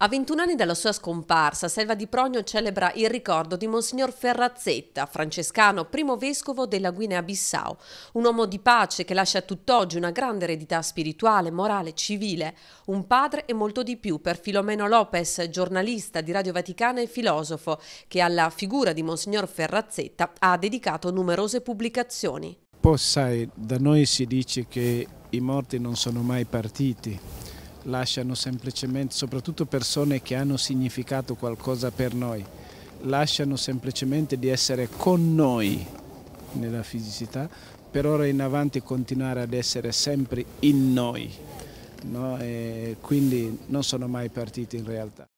A 21 anni dalla sua scomparsa, Selva di Progno celebra il ricordo di Monsignor Ferrazzetta, francescano, primo vescovo della Guinea-Bissau, un uomo di pace che lascia tutt'oggi una grande eredità spirituale, morale, civile, un padre e molto di più per Filomeno Lopez, giornalista di Radio Vaticana e filosofo, che alla figura di Monsignor Ferrazzetta ha dedicato numerose pubblicazioni. Poi sai, da noi si dice che i morti non sono mai partiti, lasciano semplicemente, soprattutto persone che hanno significato qualcosa per noi, lasciano semplicemente di essere con noi nella fisicità, per ora in avanti continuare ad essere sempre in noi, no? quindi non sono mai partiti in realtà.